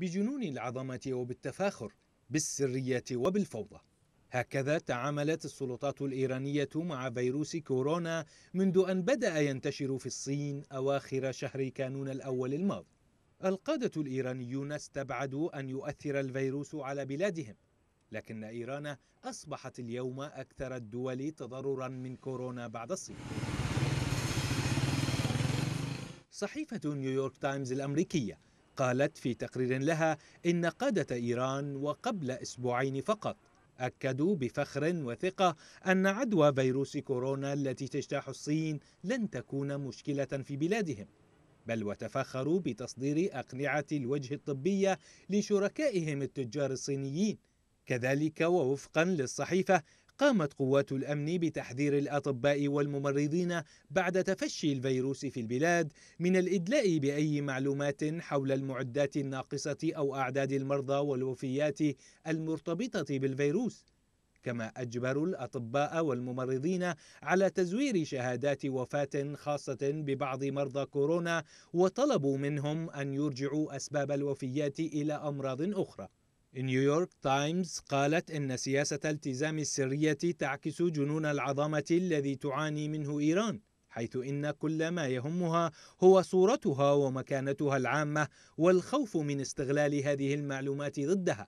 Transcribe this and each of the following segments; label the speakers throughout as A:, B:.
A: بجنون العظمة وبالتفاخر بالسرية وبالفوضى هكذا تعاملت السلطات الإيرانية مع فيروس كورونا منذ أن بدأ ينتشر في الصين أواخر شهر كانون الأول الماضي القادة الإيرانيون استبعدوا أن يؤثر الفيروس على بلادهم لكن إيران أصبحت اليوم أكثر الدول تضررا من كورونا بعد الصين صحيفة نيويورك تايمز الأمريكية قالت في تقرير لها إن قادة إيران وقبل أسبوعين فقط أكدوا بفخر وثقة أن عدوى فيروس كورونا التي تجتاح الصين لن تكون مشكلة في بلادهم بل وتفخروا بتصدير أقنعة الوجه الطبية لشركائهم التجار الصينيين كذلك ووفقا للصحيفة قامت قوات الأمن بتحذير الأطباء والممرضين بعد تفشي الفيروس في البلاد من الإدلاء بأي معلومات حول المعدات الناقصة أو أعداد المرضى والوفيات المرتبطة بالفيروس كما أجبروا الأطباء والممرضين على تزوير شهادات وفاة خاصة ببعض مرضى كورونا وطلبوا منهم أن يرجعوا أسباب الوفيات إلى أمراض أخرى نيويورك تايمز قالت إن سياسة التزام السرية تعكس جنون العظمة الذي تعاني منه إيران حيث إن كل ما يهمها هو صورتها ومكانتها العامة والخوف من استغلال هذه المعلومات ضدها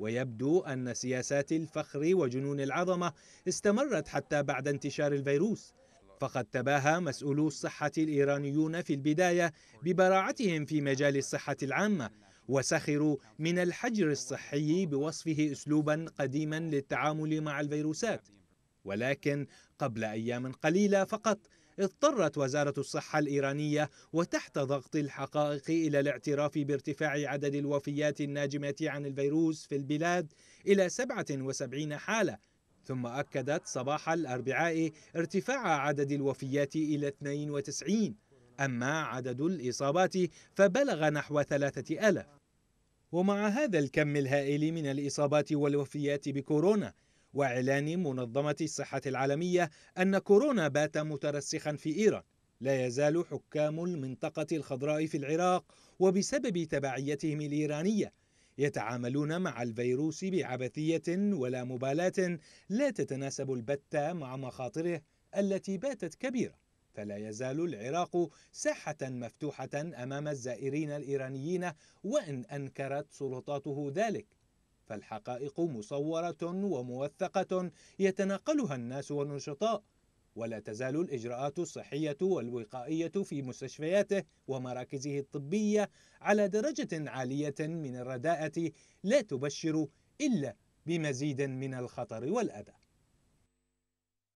A: ويبدو أن سياسات الفخر وجنون العظمة استمرت حتى بعد انتشار الفيروس فقد تباهى مسؤولو الصحة الإيرانيون في البداية ببراعتهم في مجال الصحة العامة وسخروا من الحجر الصحي بوصفه اسلوبا قديما للتعامل مع الفيروسات ولكن قبل ايام قليله فقط اضطرت وزارة الصحة الإيرانية وتحت ضغط الحقائق إلى الاعتراف بارتفاع عدد الوفيات الناجمة عن الفيروس في البلاد إلى 77 حالة ثم أكدت صباح الأربعاء ارتفاع عدد الوفيات إلى 92 أما عدد الإصابات فبلغ نحو ثلاثة ألاف ومع هذا الكم الهائل من الإصابات والوفيات بكورونا وإعلان منظمة الصحة العالمية أن كورونا بات مترسخا في إيران لا يزال حكام المنطقة الخضراء في العراق وبسبب تبعيتهم الإيرانية يتعاملون مع الفيروس بعبثية ولا مبالاة لا تتناسب البتة مع مخاطره التي باتت كبيره فلا يزال العراق ساحة مفتوحة أمام الزائرين الإيرانيين وإن أنكرت سلطاته ذلك فالحقائق مصورة وموثقة يتناقلها الناس والنشطاء ولا تزال الإجراءات الصحية والوقائية في مستشفياته ومراكزه الطبية على درجة عالية من الرداءة لا تبشر إلا بمزيد من الخطر والأذى